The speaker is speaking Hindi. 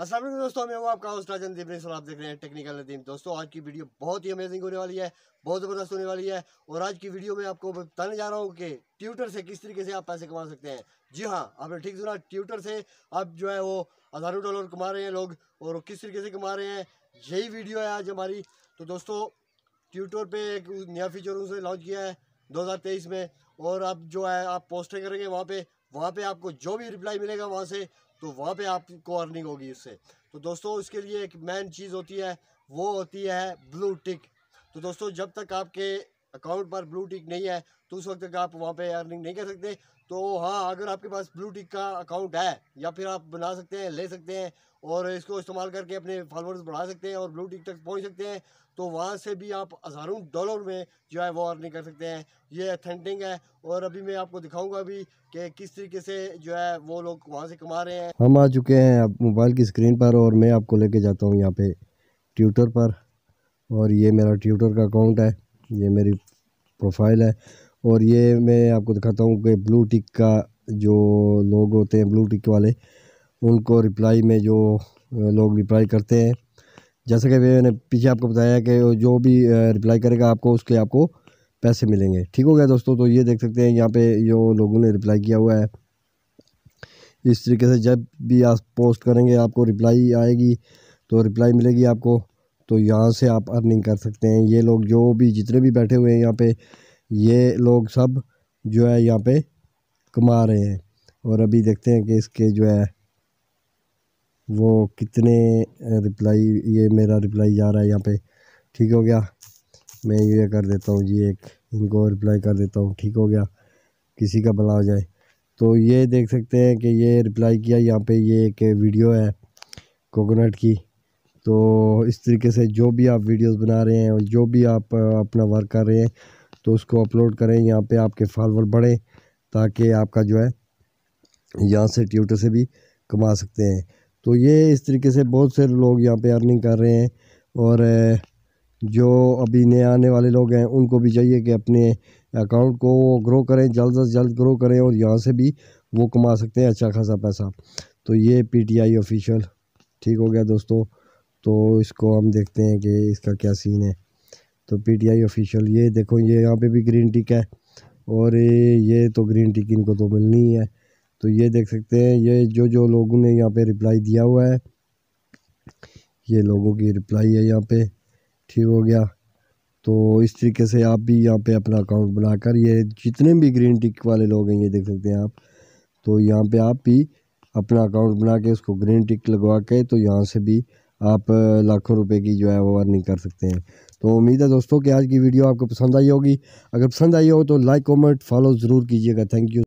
असल दोस्तों मैं हूँ आपका राजन जनदीप सर आप देख रहे हैं टेक्निकल नदीम दोस्तों आज की वीडियो बहुत ही अमेजिंग होने वाली है बहुत ज़बरदस्त होने वाली है और आज की वीडियो में आपको बताने जा रहा हूँ कि ट्यूटर से किस तरीके से आप पैसे कमा सकते हैं जी हाँ आपने ठीक सुना ट्यूटर से आप जो है वो हज़ारों डॉलर कमा रहे हैं लोग और किस तरीके से कमा रहे हैं यही वीडियो है आज हमारी तो दोस्तों ट्यूटर पर एक नया फीचर उसने लॉन्च किया है दो में और अब जो है आप पोस्टें करेंगे वहाँ पर वहाँ पे आपको जो भी रिप्लाई मिलेगा वहाँ से तो वहाँ पे आपको अर्निंग होगी उससे तो दोस्तों उसके लिए एक मेन चीज़ होती है वो होती है ब्लू टिक तो दोस्तों जब तक आपके अकाउंट पर ब्लू टिक नहीं है तो उस वक्त तक आप वहाँ पे अर्निंग नहीं कर सकते तो हाँ अगर आपके पास ब्लू टिक का अकाउंट है या फिर आप बना सकते हैं ले सकते हैं और इसको इस्तेमाल करके अपने फॉलोअर्स बढ़ा सकते हैं और ब्लू टिक तक पहुँच सकते हैं तो वहाँ से भी आप हज़ारों डॉलर में जो है वो अर्निंग कर सकते हैं ये अथेंटिक है और अभी मैं आपको दिखाऊँगा अभी कि किस तरीके से जो है वो लोग वहाँ से कमा रहे हैं हम आ चुके हैं आप मोबाइल की स्क्रीन पर और मैं आपको लेके जाता हूँ यहाँ पे ट्विटर पर और ये मेरा ट्विटर का अकाउंट है ये मेरी प्रोफाइल है और ये मैं आपको दिखाता हूँ कि ब्लू टिक का जो लोग होते हैं ब्लू टिक वाले उनको रिप्लाई में जो लोग रिप्लाई करते हैं जैसा कि मैंने पीछे आपको बताया कि जो भी रिप्लाई करेगा आपको उसके आपको पैसे मिलेंगे ठीक हो गया दोस्तों तो ये देख सकते हैं यहाँ पे जो लोगों ने रिप्लाई किया हुआ है इस तरीके से जब भी आप पोस्ट करेंगे आपको रिप्लाई आएगी तो रिप्लाई मिलेगी आपको तो यहाँ से आप अर्निंग कर सकते हैं ये लोग जो भी जितने भी बैठे हुए हैं यहाँ पे ये लोग सब जो है यहाँ पे कमा रहे हैं और अभी देखते हैं कि इसके जो है वो कितने रिप्लाई ये मेरा रिप्लाई जा रहा है यहाँ पे ठीक हो गया मैं ये कर देता हूँ जी एक इनको रिप्लाई कर देता हूँ ठीक हो गया किसी का भला हो जाए तो ये देख सकते हैं कि ये रिप्लाई किया यहाँ पे ये एक वीडियो है कोकोनट की तो इस तरीके से जो भी आप वीडियोस बना रहे हैं और जो भी आप अपना वर्क कर रहे हैं तो उसको अपलोड करें यहाँ पे आपके फॉलोअर बढ़े ताकि आपका जो है यहाँ से ट्यूटर से भी कमा सकते हैं तो ये इस तरीके से बहुत से लोग यहाँ पे अर्निंग कर रहे हैं और जो अभी नए आने वाले लोग हैं उनको भी चाहिए कि अपने अकाउंट को ग्रो करें जल्द अज जल्द ग्रो करें और यहाँ से भी वो कमा सकते हैं अच्छा खासा पैसा तो ये पी ऑफिशियल ठीक हो गया दोस्तों तो इसको हम देखते हैं कि इसका क्या सीन है तो पीटीआई ऑफिशियल ये देखो ये यहाँ पे भी ग्रीन टिक है और ये तो ग्रीन टिक इनको तो मिलनी है तो ये देख सकते हैं ये जो जो लोगों ने यहाँ पे रिप्लाई दिया हुआ है ये लोगों की रिप्लाई है यहाँ पे ठीक हो गया तो इस तरीके से आप भी यहाँ पे अपना अकाउंट बनाकर ये जितने भी ग्रीन टिक वाले लोग हैं ये देख सकते हैं आप तो यहाँ पे आप भी अपना अकाउंट बना के उसको ग्रीन टिक लगवा के तो यहाँ से भी आप लाखों रुपए की जो है वो अर्निंग कर सकते हैं तो उम्मीद है दोस्तों कि आज की वीडियो आपको पसंद आई होगी अगर पसंद आई हो तो लाइक कमेंट फॉलो ज़रूर कीजिएगा थैंक यू